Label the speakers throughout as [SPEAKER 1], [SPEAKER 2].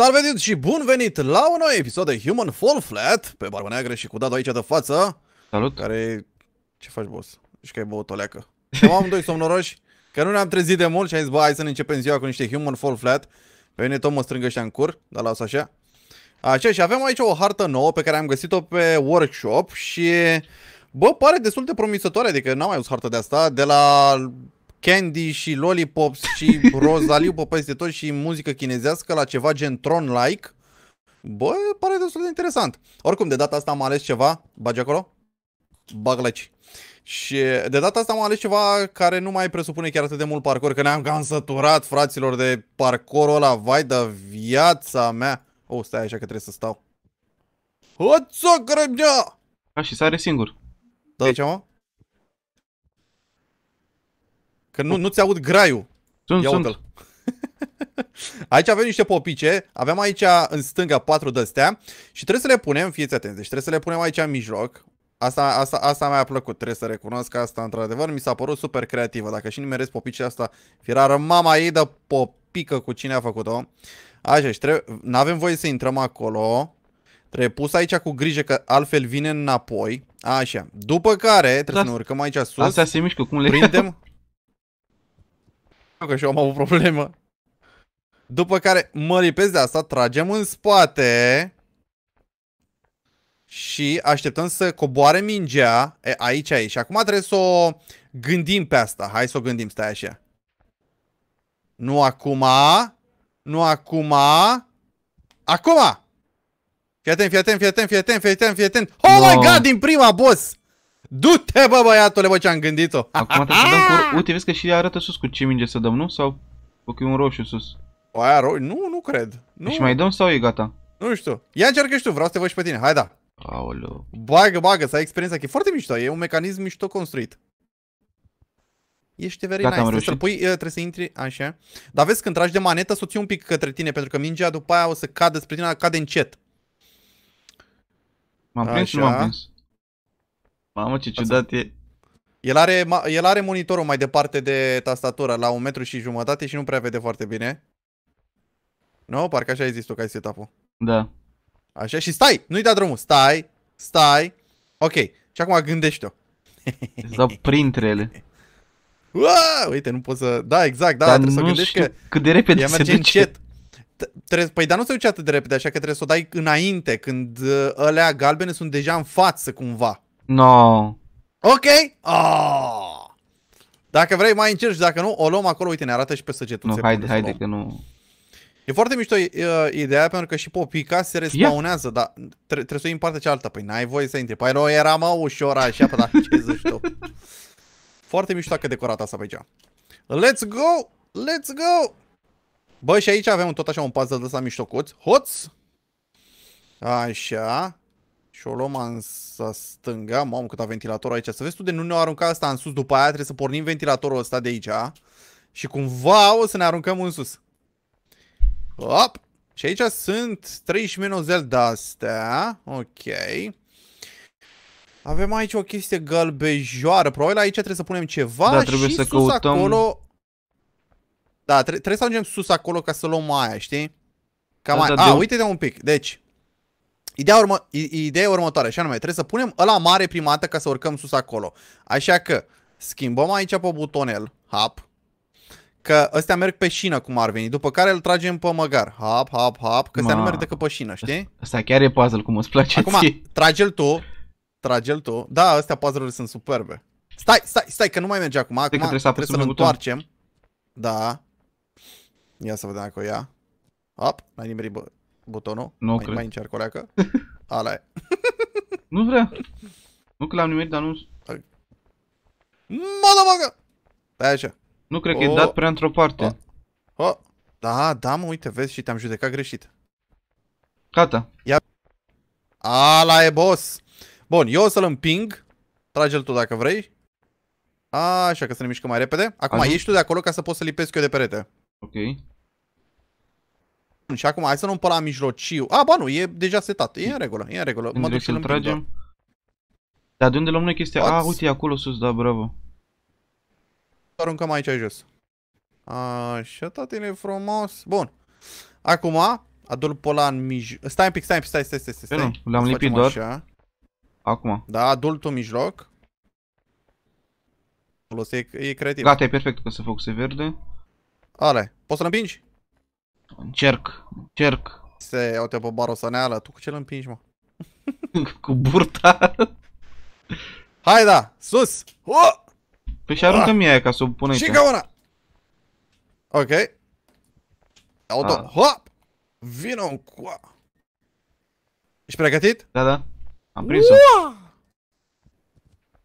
[SPEAKER 1] Salvetit și bun venit la un nou episod de Human Fall Flat pe Barba Neagră și cu Dado aici de față. Salut! Care... Ce faci, boss? Și că ai băut o leacă. Am doi somnoroși, că nu ne-am trezit de mult și am zis, bă, hai să ne începem ziua cu niște Human Fall Flat. Pe mine tot mă strângă și în cur, dar las așa. Așa, și avem aici o hartă nouă pe care am găsit-o pe workshop și... Bă, pare destul de promisătoare, adică n-am mai văzut hartă de asta de la candy și lollipops și rozaliu pe peste tot și muzică chinezească la ceva gen Tron-like, bă, pare destul de interesant. Oricum, de data asta am ales ceva, bagi acolo, bagleci. Și de data asta am ales ceva care nu mai presupune chiar atât de mult parcor, că ne-am cam săturat, fraților, de parcorul ăla, vai de viața mea. Oh, stai așa că trebuie să stau. Hăță, grebnea! Da, și sare singur. Da, ce mă? Că nu, nu-ți aud graiul. Sunt, Ia sunt. Aici avem niște popice, avem aici în stânga patru dăstea și trebuie să le punem, fiți atenți, deci trebuie să le punem aici în mijloc. Asta, asta, asta mi-a plăcut, trebuie să recunosc că asta într-adevăr mi s-a părut super creativă. Dacă și nimeresc popicile asta, firară mama ei de popică cu cine a făcut-o. Așa, și trebuie, n-avem voie să intrăm acolo. Trebuie pus aici cu grijă că altfel vine înapoi. Așa. După care trebuie da. să ne urcăm aici sus. Asta se mișcă cum le prindem. că și eu am avut problemă. După care mă lipesc de asta, tragem în spate și așteptăm să coboare mingea e, aici, aici. Acum trebuie să o gândim pe asta. Hai să o gândim, stai așa. Nu acum, nu acum, acum! Fii atent, fii atent, fii atent, fii atent, fii atent, fii atent. Oh wow. my god, din prima, boss! Du-te, bă, băiatule, bă, ce-am gândit-o! Acum trebuie să dăm ah! cu... Uite, vezi că și arată sus cu ce minge să dăm, nu? Sau... Ok, un roșu sus. O aia ro... Nu, nu cred. Nu. Și deci mai dăm sau e gata? Nu știu. Ia încearcă și tu, vreau să te văd și pe tine. Hai da. Aoleu. Bagă, bagă, să ai experiența. E foarte mișto, e un mecanism mișto construit. Ești very Gata, nice. pui, uh, trebuie să intri așa. Dar vezi, când tragi de manetă, să un pic către tine, pentru că mingea după aia o să cadă spre tine, cade încet. M-am prins și m-am prins. Mamă, ce ciudat e. El are, el are monitorul mai departe de tastatură, la un metru și jumătate și nu prea vede foarte bine. Nu? Parcă așa ai zis tu că ai setup-ul. Da. Așa și stai! Nu-i da drumul! Stai! Stai! Ok. Și acum gândește-o. Să printre ele. Uau, uite, nu pot să... Da, exact, da, dar trebuie să gândești că... cât de repede se duce. încet. Trebuie... Păi, dar nu se duce atât de repede, așa că trebuie să o dai înainte, când uh, alea galbene sunt deja în față, cumva. No. Ok. Oh. Dacă vrei mai încerci, dacă nu, o luăm acolo, uite, ne arată și pe săgetul. Nu, haide, haide, că nu... E foarte mișto uh, ideea pentru că și popica se respawnează, dar tre trebuie să iei în partea cealaltă. Păi n-ai voie să intri. Păi nu, era mă ușor așa, păi dar ce zici tu? Foarte mișto că decorat asta pe aici. Let's go! Let's go! Bă, și aici avem tot așa un puzzle de ăsta miștocuț. Hoț! Așa. Și o luăm în stânga, mamă cât a ventilator aici. Să vezi tu de nu ne-o arunca asta în sus, după aia trebuie să pornim ventilatorul ăsta de aici. Și cumva o să ne aruncăm în sus. Hop! Și aici sunt 30 menozel de-astea. Ok. Avem aici o chestie galbejoară. Probabil aici trebuie să punem ceva da, trebuie și să sus căutăm... acolo... Da, tre trebuie să ajungem sus acolo ca să luăm aia, știi? Cam da, Da, a, de... uite-te un pic. Deci, Ideea, urmă, ideea următoare, și anume, trebuie să punem ăla mare prima dată ca să urcăm sus acolo. Așa că schimbăm aici pe butonel, hap, că ăstea merg pe șină cum ar veni, după care îl tragem pe măgar, hap, hap, hap, că ăstea nu merg decât pe șină, știi? Asta chiar e puzzle cum îți place Acum, trage-l tu, trage-l tu, da, ăstea puzzle urile sunt superbe. Stai, stai, stai, că nu mai merge acum, acum trebuie, trebuie să-l întoarcem. Da. Ia să vedem dacă o ia. Hop, n-ai nimerit, bă butonul? Nu mai, cred. Mai încerc o leacă? Ala e. nu vrea. Nu că l-am nimerit, dar nu... Mă da Stai așa. Nu cred că e dat prea într-o parte. Oh. Oh. Da, da, mă, uite, vezi și te-am judecat greșit. Gata. Ia. Ala e boss. Bun, eu o să-l împing. Trage-l tu dacă vrei. A, așa că să ne mișcăm mai repede. Acum Ajut. ieși tu de acolo ca să poți să lipesc eu de perete. Ok. Și acum, hai să nu pe la mijlociu. A, ba nu, e deja setat. E în regulă, e în regulă. Mă deci duc să l tragem. Dar de unde luăm noi chestia? A, uite, e acolo sus, da, bravo. Aruncăm aici jos. Așa, tatine, frumos. Bun. Acum, adul pe la în mijloc. Stai un pic, stai un pic, stai, stai, stai, stai. Păi nu, L-am lipit doar. Așa. Acum. Da, în mijloc. Folosesc, e creativ. Gata, e perfect că se focuse verde. Ale, poți să-l împingi? Încerc, încerc. Se iau te pe saneală, tu cu ce-l împingi, mă? cu burta. Hai da, sus! Oh! Păi și aruncă mie aia ca să o pun aici. Și ca una! Ok. Auto, ah. hop! Vino în coa! Ești pregătit? Da, da. Am prins-o.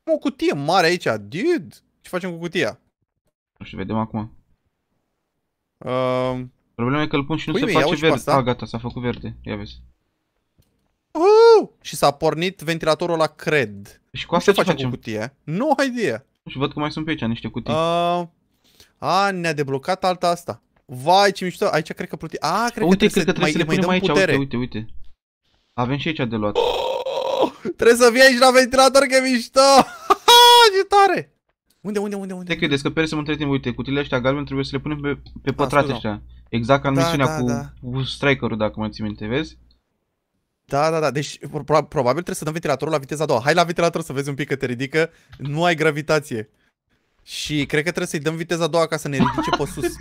[SPEAKER 1] O cutie mare aici, dude! Ce facem cu cutia? Nu știu, vedem acum. Um, Problema e că îl pun și nu Uime, se face verde. Ah gata, s-a făcut verde. Ia vezi. Uh! Și s-a pornit ventilatorul la cred. Și cu asta ce facem? Cu cutie? No idee. Și văd că mai sunt pe aici niște cutii. Uh, a, ne-a deblocat alta asta. Vai, ce mișto. Aici cred că pluti. A, cred uite, că trebuie, cred să, că trebuie mai, să le punem aici. Putere. Uite, uite, uite. Avem și aici de luat. Oh, trebuie să vii aici la ventilator că e mișto. ce tare. Unde, unde, unde, unde? Te credeți că pere să mă între timp. Uite, cutiile astea galben trebuie să le punem pe, pe da, pătrate astea. Exact ca în da, misiunea da, cu, da. cu Striker-ul, dacă mă ții minte, vezi? Da, da, da. Deci probabil trebuie să dăm ventilatorul la viteza a doua. Hai la ventilator să vezi un pic că te ridică. Nu ai gravitație. Și cred că trebuie să-i dăm viteza a doua ca să ne ridice pe sus.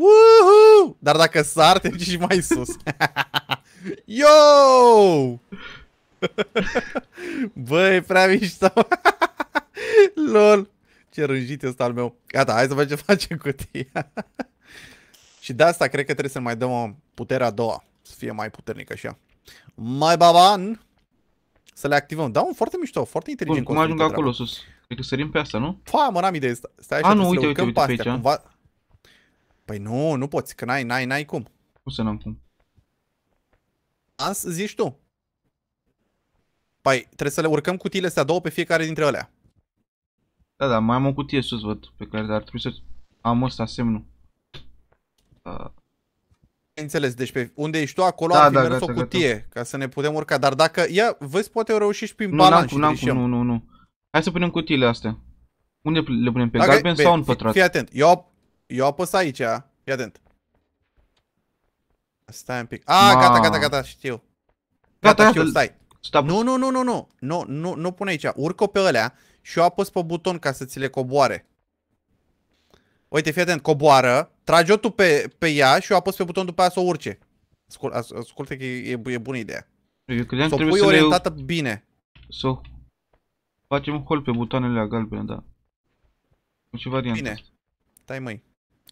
[SPEAKER 1] Woohoo! Dar dacă sar, te și mai sus. Yo! Băi, prea mișto. Lol. Ce rânjit este al meu. Gata, hai să vedem ce facem cu tine. Și de asta cred că trebuie să mai dăm o putere a doua. Să fie mai puternică așa. Mai baban! Să le activăm. Da, un foarte mișto, foarte inteligent. Bun, cum ajung acolo sus? Cred că sărim pe asta, nu? Pa, mă, n-am idee. Stai așa, a, nu, uite, uite, uite, pe aici. Cumva... Păi nu, nu poți, că n-ai, n-ai, n-ai cum. Cum să n-am cum? Ans, zici tu. Pai, trebuie să le urcăm cutiile astea două pe fiecare dintre alea. Da, da, mai am o cutie sus, văd, pe care ar trebui să am ăsta semnul. Înțeles, deci pe unde ești tu, acolo da, ar fi da, mers gata, o cutie, gata. ca să ne putem urca. Dar dacă, ia, vezi, poate reușești și prin nu, balan și cum, nu, nu, nu. Hai să punem cutiile astea. Unde le punem? Pe dacă, galben pe, sau în pătrat? Fii atent, eu, eu apăs aici, fii atent. Stai un pic. Ah, Ma. gata, gata, gata, știu. Gata, gata știu, stai. Stop. Nu, nu, nu, nu, nu, nu, nu, nu pune aici. Urcă pe alea și eu apăs pe buton ca să ți le coboare. Uite, fii atent, coboară, trage-o tu pe, pe ea și o apăs pe buton după aia să o urce. ascultă că e, e bună ideea. să o pui să orientată le... bine. Să facem hol pe butoanele galbene, da. Ce variantă? Bine. Stai măi.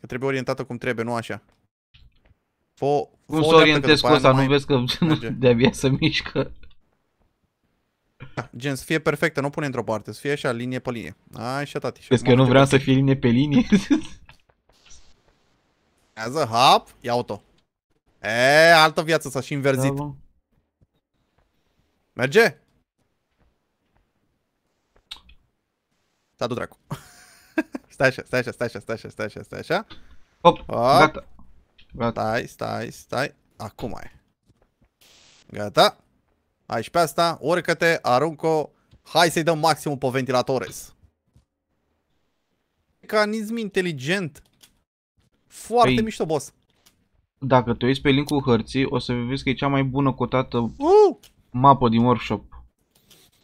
[SPEAKER 1] Că trebuie orientată cum trebuie, nu așa. Fo, Cum să orientez cu asta? Nu mai... vezi că de-abia se mișcă. Da, gen să fie perfectă, nu pune într-o parte, să fie așa, linie pe linie. Așa, tati. Vezi că nu vreau să fie linie pe linie? Aza, hop, ia auto. E, altă viață s-a și inverzit. Da, Merge? S-a dus dracu. stai așa, stai așa, stai așa, stai așa, stai așa, stai așa. Hop, Hop. gata. Gata. Stai, stai, stai. Acum e. Gata. Hai și pe asta, urcă-te, o, hai să-i dăm maximum pe ventilatores. Mecanism inteligent. Foarte Ei, păi, mișto, boss. Dacă te uiți pe linkul hărții, o să vezi că e cea mai bună cotată uh! mapă din workshop.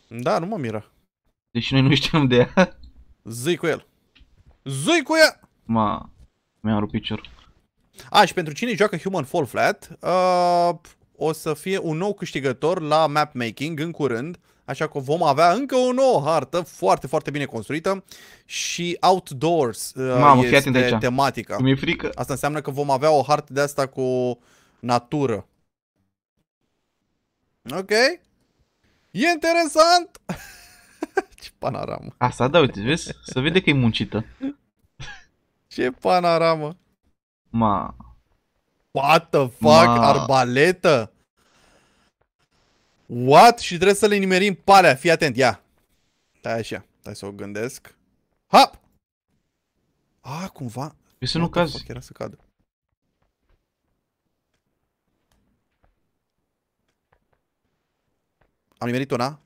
[SPEAKER 1] Da, nu mă miră. Deși noi nu știm de ea. Zui cu el. Zui cu ea! Ma, mi-am rupt piciorul. A, și pentru cine joacă Human Fall Flat, uh, o să fie un nou câștigător la map making în curând, așa că vom avea încă o nouă hartă foarte, foarte bine construită și outdoors uh, Mamă, este de aici. tematica. Mi-e frică. Asta înseamnă că vom avea o hartă de asta cu natură. Ok. E interesant! Ce panoramă. Asta da, uite, vezi? Să vede că e muncită. Ce panoramă. Ma. What the fuck? Ma... Arbaletă? What? Și trebuie să le nimerim palea. Fii atent, ia. Stai așa. Stai să o gândesc. Hop. A, cumva. Eu să nu cazi. Era să cadă. Am nimerit una? A,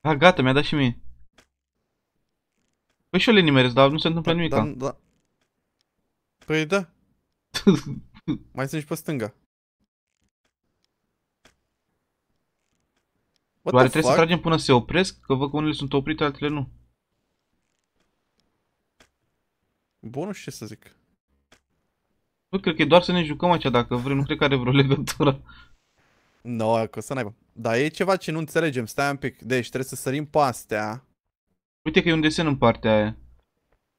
[SPEAKER 1] da, gata, mi-a dat și mie. Păi și eu le nimerez, dar nu se întâmplă da, nimic. Da, da. Păi da, Mai sunt și pe stânga. What Oare trebuie fuck? să tragem până se opresc? Că văd că unele sunt oprite, altele nu. Bun, nu știu ce să zic. Nu cred că e doar să ne jucăm aici dacă vrem, nu cred că are vreo legătură. No, că să n-aibă. Dar e ceva ce nu înțelegem, stai un pic. Deci trebuie să sărim pe astea. Uite că e un desen în partea aia.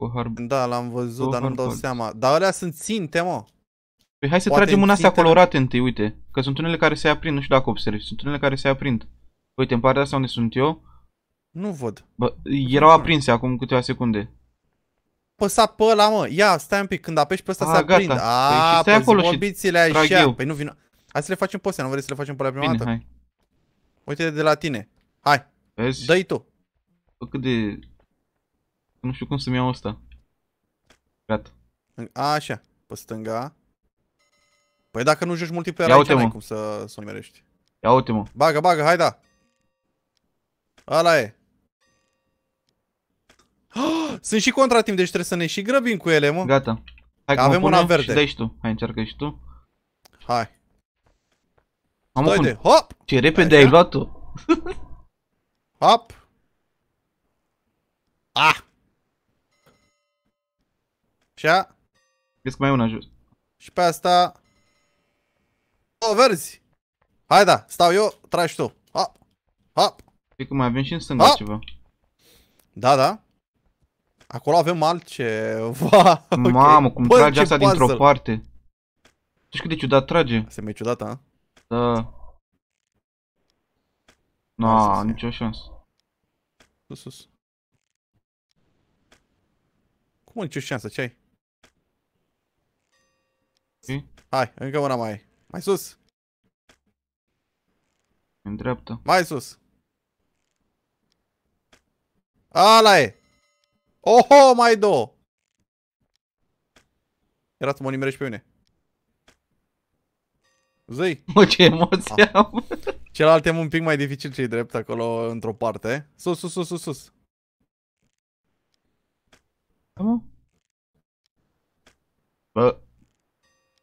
[SPEAKER 1] Cohar... Da, l-am văzut, dar nu-mi dau seama. Dar alea sunt ținte, mă. Păi hai să Poate tragem una astea colorate întâi, uite. Că sunt unele care se aprind, nu știu dacă observi. Sunt unele care se aprind. Uite, în partea asta unde sunt eu. Nu văd. Bă, erau aprinse acum câteva secunde. Păsa pe ăla, mă. Ia, stai un pic. Când apeși pe ăsta se aprind. Gata. A, păi, păi acolo și Eu. Păi nu vin. Hai să le facem poste, nu vrei să le facem pe la prima Bine, dată? hai. Uite de la tine. Hai. Vezi? Dă-i tu. Cât de nu știu cum să-mi iau asta. Gata. A, așa. Pe stânga. Păi dacă nu joci multiplayer aici, ai cum să, să merești Ia uite mă. Bagă, bagă, hai da. Ala e. Ah, sunt și contra timp, deci trebuie să ne și grăbim cu ele, mă. Gata. Hai că avem una verde. Și tu. Hai, încearcă și tu. Hai. Am un... de, hop! Ce repede ai luat o hop! Ah! Așa. Vezi că mai e una jos. Și pe asta... O, verzi! Hai da, stau eu, tragi tu. Hop! Hop! Cred că mai avem și în stânga Hop. ceva. Da, da. Acolo avem altceva. okay. Mamă, cum Bă, trage asta dintr-o parte. Deci cât de ciudat trage. Se mai ciudat, a? Da. Na, no, nicio șansă. Sus, sus. Cum nicio șansă? Ce ai? Hai, încă una mai Mai sus. În dreapta. Mai sus. Ala e. Oho, mai două. Era să mă nimerești pe mine. Zăi. Mă, ce emoție ah. am. Celălalt e un pic mai dificil ce drept acolo într-o parte. Sus, sus, sus, sus, sus. Bă.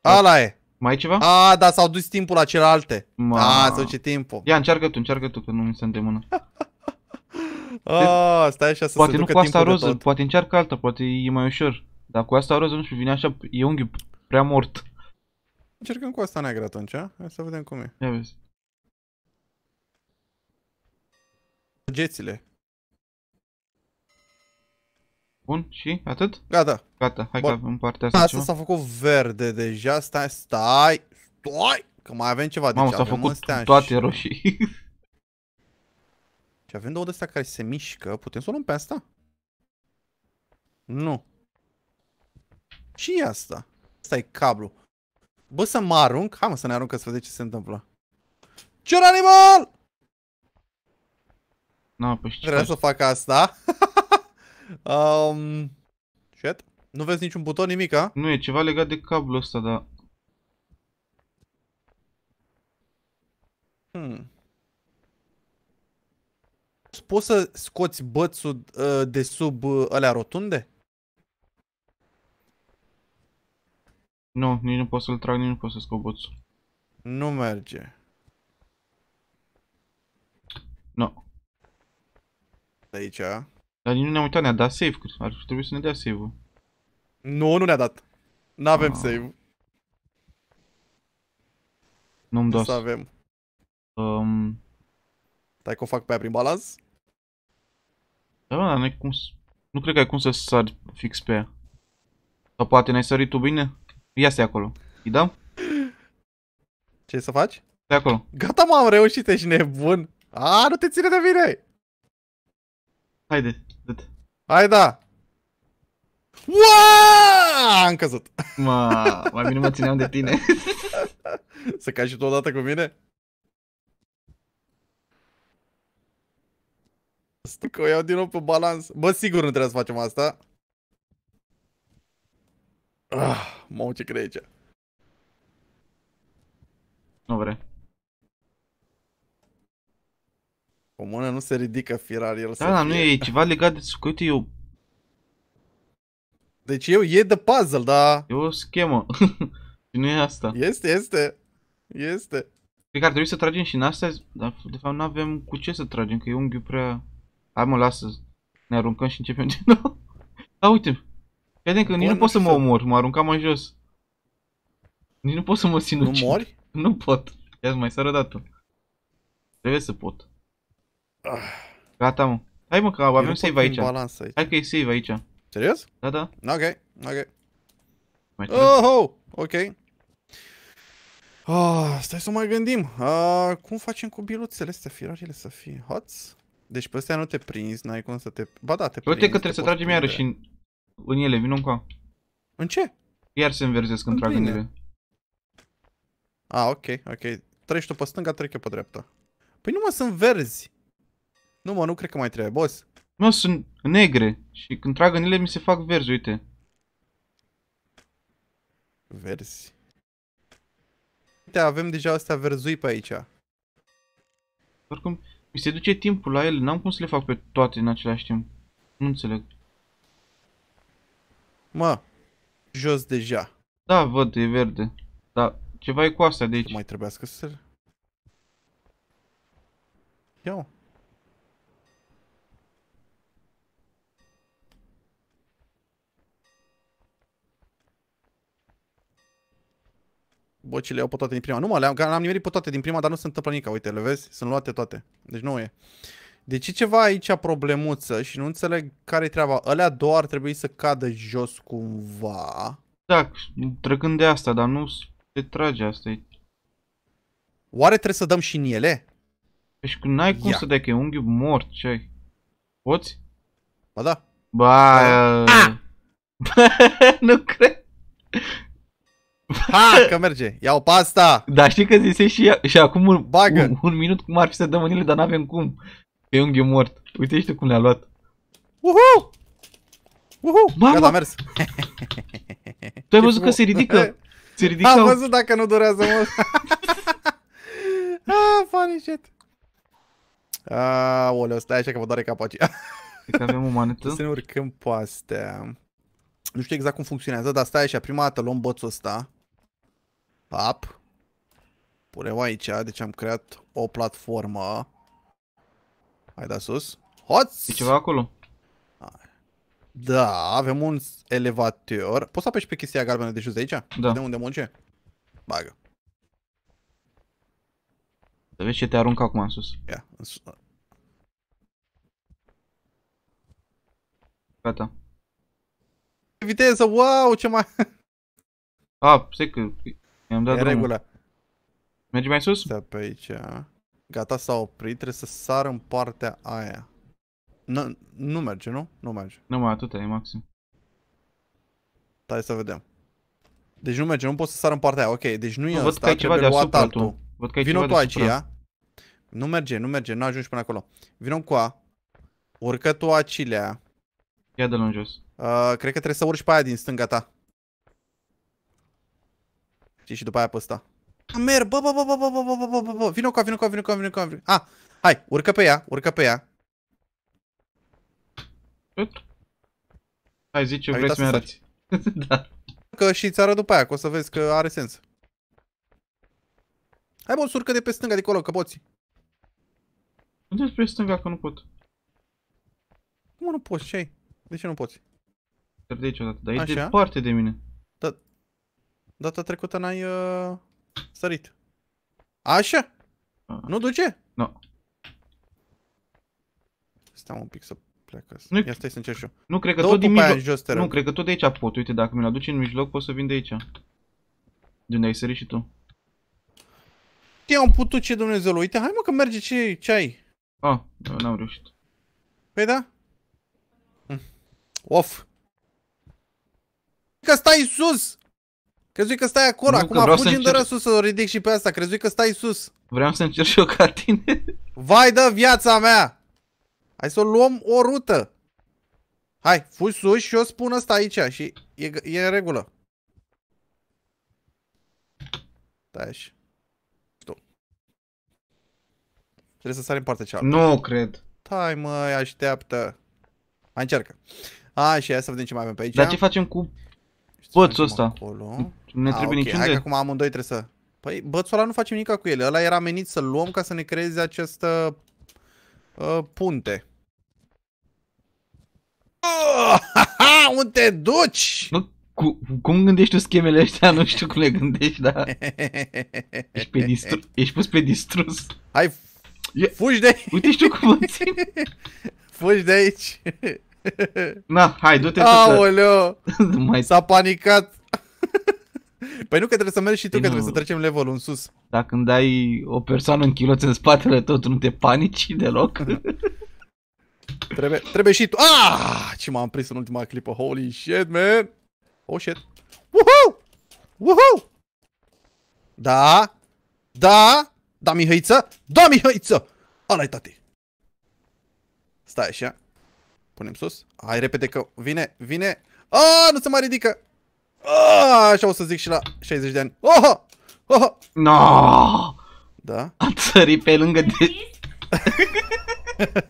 [SPEAKER 1] Ala da. e. Mai ceva? A, da, s-au dus timpul la celelalte. Ma... A, s-au ce timpul. Ia, încearcă tu, încearcă tu, că nu mi se îndemână.
[SPEAKER 2] A, stai așa să poate se nu cu asta roză,
[SPEAKER 1] poate încearcă alta, poate e mai ușor. Dar cu asta roză, nu știu, vine așa, e unghiul prea mort. Încercăm cu asta neagră atunci, a? Hai să vedem cum e. Ia vezi. Săgețile. Bun, și atât? Gata. Gata, hai Bun. că în partea asta da, Asta s-a făcut verde deja, stai, stai, stai, că mai avem ceva. Mamă, s-a făcut toate și... roșii. Și avem două de astea care se mișcă, putem să o luăm pe asta? Nu. și asta? Asta e cablu. Bă, să mă arunc? Hai mă să ne aruncă să vedem ce se întâmplă. Păi ce animal! Nu, no, păi Vreau să fac asta. Um, shit. Nu vezi niciun buton, nimic, a? Nu, e ceva legat de cablul ăsta, da. Hmm. Poți să scoți bățul uh, de sub uh, alea rotunde? Nu, nici nu pot să-l trag, nici nu pot să scot bățul. Nu merge. Nu. No. aici, a? Dar nu ne-am uitat, ne-a dat save. Ar trebui să ne dea save-ul. Nu, nu ne-a dat. N-avem ah. save. Nu-mi dau. Să avem. Um... Stai că o fac pe aia prin balans? Da, dar nu, cum... nu cred că ai cum să sari fix pe aia. Sau poate n-ai sărit tu bine? Ia stai acolo. Îi dau? Ce să faci? Stai acolo. Gata, m-am reușit, ești nebun. A, nu te ține de mine! Haide. Hai da! Uaa! Am căzut. Mă, mai bine mă țineam de tine. Să cazi și tu odată cu mine? Stai că o iau din nou pe balans. Bă, sigur nu trebuie să facem asta. Ah, mă, ce crede aici. Nu vrei? O mână nu se ridică firar el Da, dar nu e, e ceva legat de... Că uite, eu... Deci eu e de puzzle, da? E o schemă. și nu e asta. Este, este. Este. Cred că ar trebui să tragem și în astea, dar de fapt nu avem cu ce să tragem, că e unghiul prea... Hai mă, lasă ne aruncăm și începem din nou. Da, uite. Vedem că Bun, nici nu, pot să mă omor, mă aruncam în jos. Nici nu pot să mă sinucid. Nu mori? Nu pot. Ia mai sară dată. Trebuie să pot. Gata, mă. Hai mă, că avem save aici. aici. Hai că e save aici. Serios? Da, da. Ok, ok. oh, oh, ok. Oh, stai să mai gândim. Uh, cum facem cu biluțele astea, firarile să fie hot? Deci pe astea nu te prinzi, n-ai cum să te... Ba da, te prinzi. Uite că trebuie să tragem iarăși în, în ele, vin încă. În ce? Iar se înverzesc când trag în ele. Ah, ok, ok. Treci tu pe stânga, trec eu pe dreapta. Păi nu mă, sunt verzi. Nu mă, nu cred că mai trebuie, boss. Nu, sunt negre și când trag în ele mi se fac verzi, uite. Verzi. Uite, avem deja astea verzui pe aici. Oricum, mi se duce timpul la ele, n-am cum să le fac pe toate în același timp. Nu înțeleg. Mă, jos deja. Da, văd, e verde. Dar ceva e cu asta de aici. Mai trebuia să... Ia -o. Bocile iau pe toate din prima. Nu mă, le-am, le nimerit pe toate din prima, dar nu se întâmplă nimic. Uite, le vezi? Sunt luate toate. Deci nu e. Deci e ceva aici problemuță și nu înțeleg care e treaba. Alea două ar trebui să cadă jos cumva. Da, trecând de asta, dar nu se trage asta. -i. Oare trebuie să dăm și în ele? Deci când n-ai cum să dai că e unghiul mort, ce ai? Poți? Ba da. Ba... A. Da. Ah! nu cred. Ha, că merge. Iau pasta. Dar știi că zise și, și acum un, Bagă. Un, un, minut cum ar fi să dăm unile, dar n-avem cum. Pe e unghiul mort. Uite știu cum ne-a luat. Uhu! Uhu! Mama! Gata, a mers. Tu ai văzut că se ridică? Se ridică. Am văzut dacă nu durează mult. ah, funny shit. Aoleu, ah, stai așa că vă doare capul aici. că avem o manetă. Să ne urcăm pe astea. Nu știu exact cum funcționează, dar stai așa, prima dată luăm bățul ăsta. Pap. punem aici, deci am creat o platformă. Hai da sus. hot! E ceva acolo? Da, avem un elevator. Poți să apeși pe chestia galbenă de jos de aici? Da. De unde munce? Bagă. Să vezi ce te arunc acum în sus. Ia, în sus. Gata. Viteză, wow, ce mai... A, ah, stai că I-am dat e regulă. Mergi mai sus? Da, pe aici. Gata, s-a oprit, trebuie să sar în partea aia. Nu, nu merge, nu? Nu merge. Nu mai atâta, e maxim. Stai să vedem. Deci nu merge, nu pot să sar în partea aia. Ok, deci nu, nu e văd ăsta, că ai ceva altul. Văd că ai Vino ceva tu deasupra. aceea. Nu merge, nu merge, nu ajungi până acolo. Vino cu a. Urcă tu acilea. Ia de în jos. Uh, cred că trebuie să urci pe aia din stânga ta. Știi? Și după aia pe ăsta. Mer, bă, bă, bă, bă, bă, bă, bă, bă, bă, bă, vino cu vino cu vino cu vino cu Ah, hai, urcă pe ea, urcă pe ea. Hai, zici, ce vrei să-mi arăți. da. Că și ți arăt după aia, că o să vezi că are sens. Hai, bă, surcă de pe stânga, de acolo, că poți. Unde pe stânga, că nu pot. Cum nu poți? Ce ai? De ce nu poți? De aici odată, dar e departe de mine. Data trecută n-ai uh, sărit. Așa? Ah. Nu duce? Nu. Stai un pic să pleacă. Nu, Ia stai să încerc și eu. Nu, cred că Două tot din mijloc. Jos, nu, cred că tot de aici pot. Uite, dacă mi-l aduci în mijloc, pot să vin de aici. De unde ai sărit și tu. Te-am putut ce Dumnezeu, uite, hai mă că merge ce, ce ai. Ah, da, n-am reușit. Păi da? Hm. Of. Că stai sus! Crezui că stai acolo, nu, acum fugi în sus, să o ridic și pe asta, crezui că stai sus. Vreau să încerc și eu ca tine. Vai da viața mea! Hai să o luăm o rută. Hai, fugi sus și eu spun asta aici și e, e în regulă. Da, așa. Tu. Trebuie să sari în partea cealaltă. Nu cred. Tai măi, așteaptă. Hai, încearcă. A, și hai să vedem ce mai avem pe aici. Dar ce facem cu Pățul ăsta. Acolo. Nu Ne A, ah, trebuie okay. niciun Hai că acum amândoi trebuie să... Păi bățul ăla nu facem nimic cu el. Ăla era menit să-l luăm ca să ne creeze acest Uh, uh punte. Oh, ha, ha, unde te duci? Nu, cu, cum gândești tu schemele astea? Nu știu cum le gândești, dar... ești, pe distru... ești pus pe distrus. Hai, fugi de aici. Uite știu cum mă țin. fugi de aici. Na, hai, du-te tu să... Aoleo, s-a panicat. Păi nu că trebuie să mergi și tu, Ei, că păi nu. trebuie să trecem levelul în sus. Dacă îmi dai o persoană în chiloți în spatele tot, nu te panici deloc. trebuie, trebuie și tu. Ah! Ce m-am prins în ultima clipă. Holy shit, man! Oh shit! Woohoo! Woohoo! Da! Da! Da, Mihăiță! Da, Mihăiță! Ala-i tati! Stai așa. Punem sus. Hai repede că vine, vine. Ah, nu se mai ridică! Ah, așa o să zic și la 60 de ani. Oh, oh! Oh! No! Da? Am țărit pe lângă de...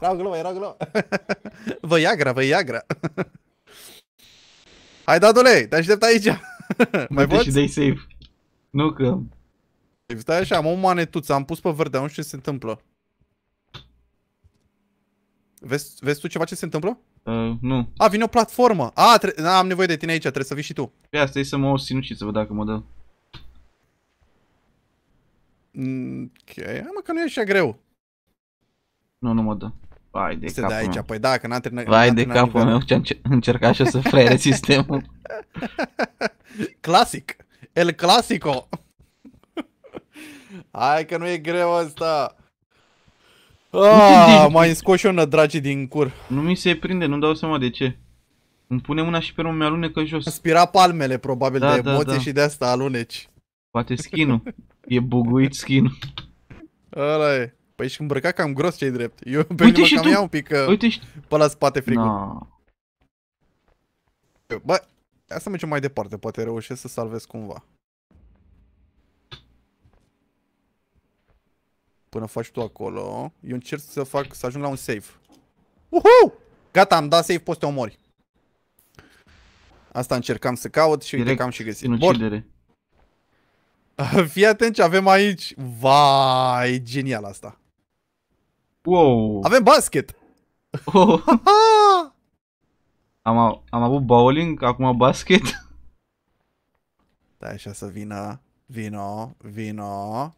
[SPEAKER 1] era glumă, era glumă. vă iagra. Hai, dadule, te aștept aici. Mai poți? Și dai save. Nu că... Stai așa, am o manetuță, am pus pe verde, nu știu ce se întâmplă. Vezi, vezi tu ceva ce se întâmplă? Uh, nu. A, vine o platformă. A, A, da, am nevoie de tine aici, trebuie să vii și tu. Ia, stai să mă o sinucit să văd dacă mă dă. Ok, hai mă că nu e așa greu. Nu, nu mă dă. Vai de capul aici, meu. păi da, că n-am terminat Vai de capul meu, ce-am încercat și să frere sistemul. Clasic. El Clasico. Hai că nu e greu asta. Ah, mai scoși și eu nădrage din cur. Nu mi se prinde, nu-mi dau seama de ce. Îmi pune una și pe urmă mi-alunecă jos. Spira palmele probabil da, de da, emoție da. și de asta aluneci. Poate skin-ul. e buguit skin-ul. Ăla e. Păi și îmbrăcat cam gros ce drept. Eu pe Uite și cam tu. iau un pic că Uite și... pe la spate frigul. No. Bă, asta mergem mai departe, poate reușesc să salvez cumva. Până faci tu acolo. Eu încerc să fac, să ajung la un save. Uhu! Gata, am dat save, poți să te omori. Asta încercam să caut și Direct uite că am și găsit. Bun. Fii atent ce avem aici. Vai, genial asta. Wow. Avem basket. Oh. am, am avut bowling, acum basket. Da, așa să vină. Vino, vino.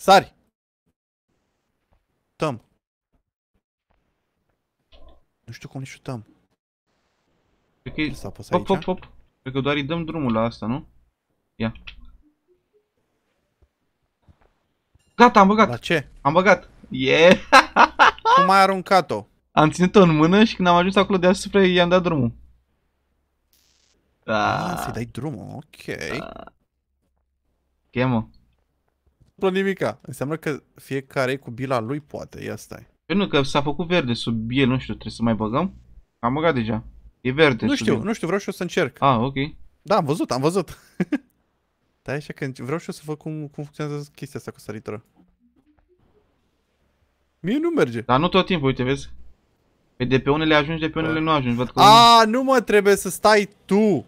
[SPEAKER 1] Sari! Tăm. Nu știu cum ne tăm. Cred că e... S-a pus hop, hop, Cred că doar îi dăm drumul la asta, nu? Ia. Gata, am băgat. La ce? Am băgat. Yeah! Cum ai aruncat-o? Am ținut-o în mână și când am ajuns acolo deasupra i-am dat drumul. Da. Ah, ah. să dai drumul, ok. Ah. Chemă. Okay, întâmplă nimica. Înseamnă că fiecare cu bila lui poate, ia stai. Păi nu, că s-a făcut verde sub el, nu știu, trebuie să mai băgăm? Am băgat deja. E verde Nu știu, el. nu știu, vreau și eu să încerc. Ah, ok. Da, am văzut, am văzut. da, așa că vreau și eu să văd cum, cum funcționează chestia asta cu săritură. Mie nu merge. Dar nu tot timpul, uite, vezi? Pe păi de pe unele ajungi, de pe unele nu ajungi. Văd că A, nu mă trebuie să stai tu.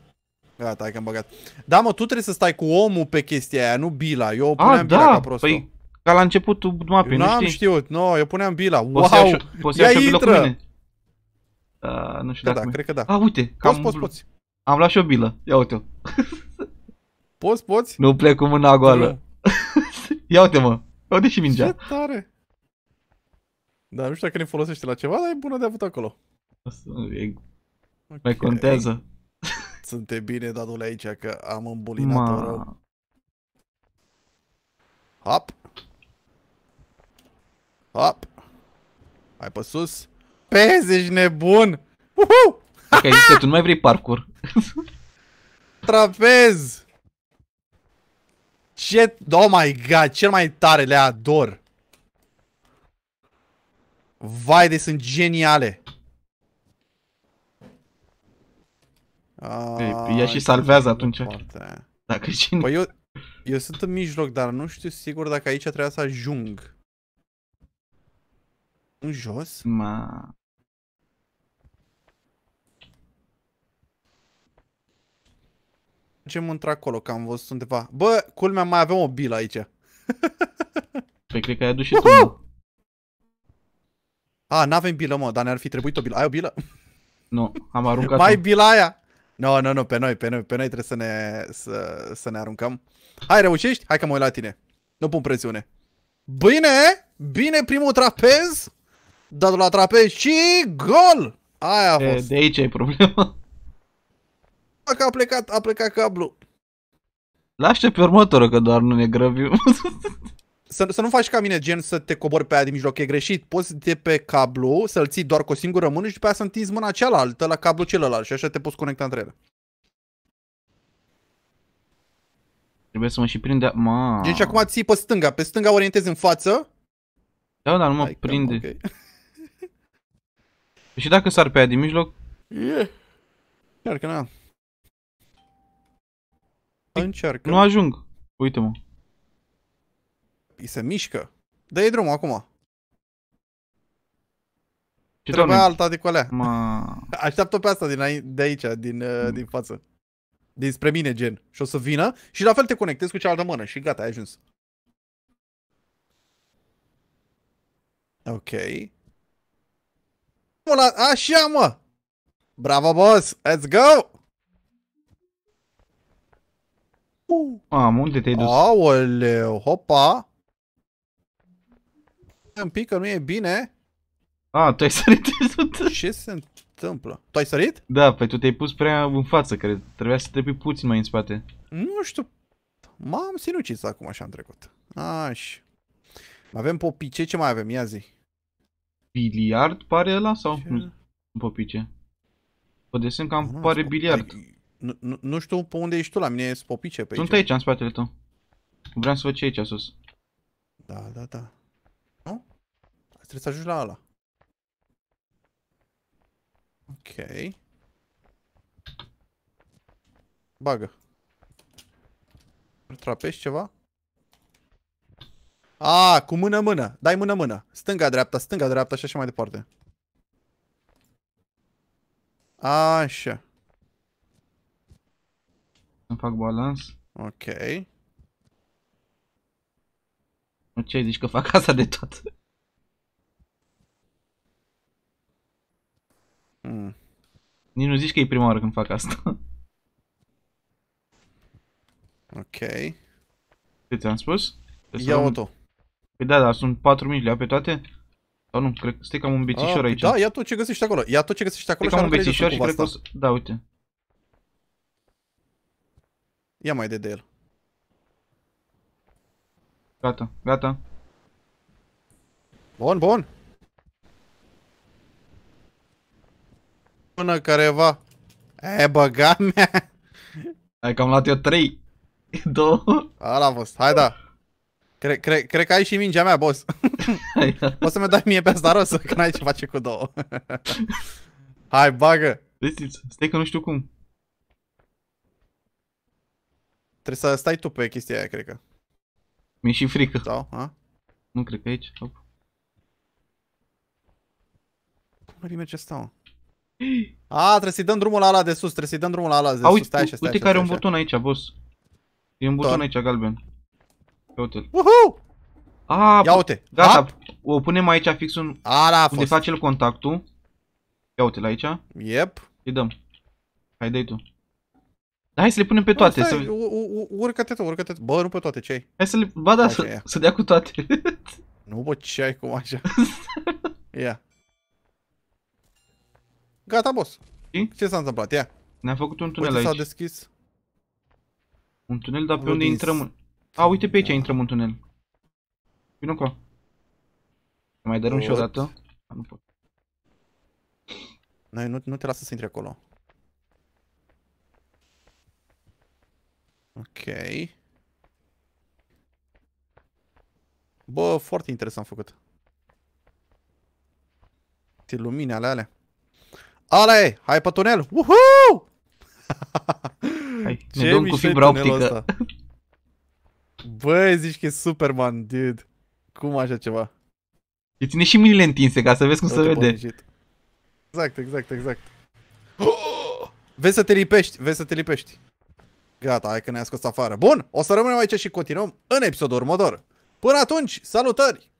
[SPEAKER 1] Gata, hai că am băgat. Da, mă, tu trebuie să stai cu omul pe chestia aia, nu bila. Eu ah, puneam A, bila da. ca prostul. Păi, ca la începutul mapei, nu am știut, nu, no, eu puneam bila. Poți wow, ia, poți ia intră! Cu mine? Uh, nu știu da, dacă... Da, cred că da. A, ah, uite, poți, poți, poți. am luat și o Bila. Ia uite-o. poți, poți? Nu plec cu mâna goală. ia uite, mă. Ia uite și mingea. Ce tare. Da, nu știu dacă ne folosește la ceva, dar e bună de avut acolo. E... Okay. Mai contează. Sunte bine, dadule, aici, că am îmbulinat-o rău. Hop. Hop. Hai pe sus. Pezi, ești nebun! Uhu! Dacă ai zis că tu nu mai vrei parkour. Trapez! Ce... Oh my god, cel mai tare le ador! Vai de sunt geniale! A, ea și salvează atunci. Dacă păi cine... Păi eu, eu sunt în mijloc, dar nu știu sigur dacă aici trebuia să ajung. În jos? Ma... Mergem într-acolo, că am văzut undeva. Bă, culmea, mai avem o bilă aici. Păi cred că ai adus și tu. A, n-avem bilă, mă, dar ne-ar fi trebuit o bilă. Ai o bilă? Nu, am aruncat o Mai bila aia! Nu, nu, nu, pe noi, pe noi, pe noi trebuie să ne, să, să ne aruncăm. Hai, reușești? Hai că mă uit la tine. Nu pun presiune. Bine, bine primul trapez. Dat la trapez și gol! Aia a fost. De, aici e problema. a plecat, a plecat cablu. Lasă pe următorul că doar nu ne grăbim. să, să nu faci ca mine gen să te cobori pe aia din mijloc, e greșit. Poți de pe cablu să-l ții doar cu o singură mână și după aia să întinzi mâna cealaltă la cablu celălalt și așa te poți conecta între ele. Trebuie să mă și prinde... Ma. Deci acum ții pe stânga, pe stânga orientezi în față. Da, dar nu mă Hai, prinde. Că, okay. și dacă sar pe aia din mijloc? Yeah. Chiar că na. Încearcă. Nu ajung. Uite-mă. Îi se mișcă. Dă-i drumul acum. Ce Trebuie doamne, alta de colea. Mă... Așteaptă pe asta din, de aici, din, uh, mm. din față. Dinspre mine, gen. Și o să vină și la fel te conectezi cu cealaltă mână și gata, ai ajuns. Ok. Așa, mă! Bravo, boss! Let's go! Uh. Am, unde te-ai dus? Aoleu, hopa! un pic că nu e bine. A, tu ai sărit Ce se întâmplă? Tu ai sărit? Da, păi tu te-ai pus prea în față, cred. Trebuia să trebuie puțin mai în spate. Nu știu. M-am sinucis acum așa am trecut. Aș. Avem popice, ce mai avem? Ia zi. Biliard pare ăla sau ce? Popice. Pe desen cam nu, pare biliard. Păi, nu, nu, nu știu pe unde ești tu, la mine e popice pe Sunt aici. Sunt aici, în spatele tău. Vreau să văd ce e aici sus. Da, da, da. Trebuie să ajungi la ala. Ok. Bagă. Trapești ceva? A, cu mână-mână. Dai mână-mână. Stânga-dreapta, stânga-dreapta și așa mai departe. Așa. Îmi fac balans. Ok. Ce zici că fac asta de tot? Hmm. Nici nu zici că e prima oară când fac asta. ok. Ce ți-am spus? Ia-o Păi da, dar sunt 4000, le pe toate? Sau nu, cred că stai cam un bețișor ah, păi aici. Da, ia tot ce găsești acolo. Ia tot ce găsești acolo stai și cam un bețișor și cred că o să... Da, uite. Ia mai de de el. Gata, gata. Bun, bun. Până careva. E, băga mea. Hai că am luat eu 3. 2. Ala a fost, hai da. Cred, cre cre că ai și mingea mea, boss. Da. O să-mi dai mie pe asta rosă, că n-ai ce face cu două. hai, bagă. Stai că nu știu cum. Trebuie să stai tu pe chestia aia, cred că. mi și frică. da, a? Nu cred că aici. Hop. Cum merge ce stau? A, trebuie să-i dăm drumul la ala de sus, trebuie să-i dăm drumul la ala de sus. A, uite, stai așa, stai uite așa, că are un buton aici, boss. E un buton aici, galben. Ia uite-l. Uhu! A, Ia uite. Gata, o punem aici fix un, A, da, unde face el contactul. Ia uite-l aici. Yep. Îi dăm. Hai, dai tu. hai să le punem pe toate. stai, să... Urcă-te tu, urcă-te tu. Bă, nu pe toate, ce ai? Hai să le... Ba da, să, să dea cu toate. nu, bă, ce ai cum așa? Ia. Gata, boss. Hmm? Ce s-a întâmplat? Ia. ne a făcut un tunel păi, aici. s-a deschis. Un tunel, dar pe unde intrăm? A, uite pe aici intrăm un tunel. Vino cu. Mai dărâm și o dată. Nu pot. Noi nu, nu te lasă să intri acolo. Ok. Bă, foarte interesant făcut. Lumine ale alea. Ale, hai pe tunel! Uhu! Ce ne cu fibra optică. Bă, zici că e Superman, dude. Cum așa ceva? Îți ține și mâinile întinse ca să vezi cum Tot se vede. Bonicit. Exact, exact, exact. Vezi să te lipești, vezi să te lipești. Gata, hai că ne-a scos afară. Bun, o să rămânem aici și continuăm în episodul următor. Până atunci, salutări!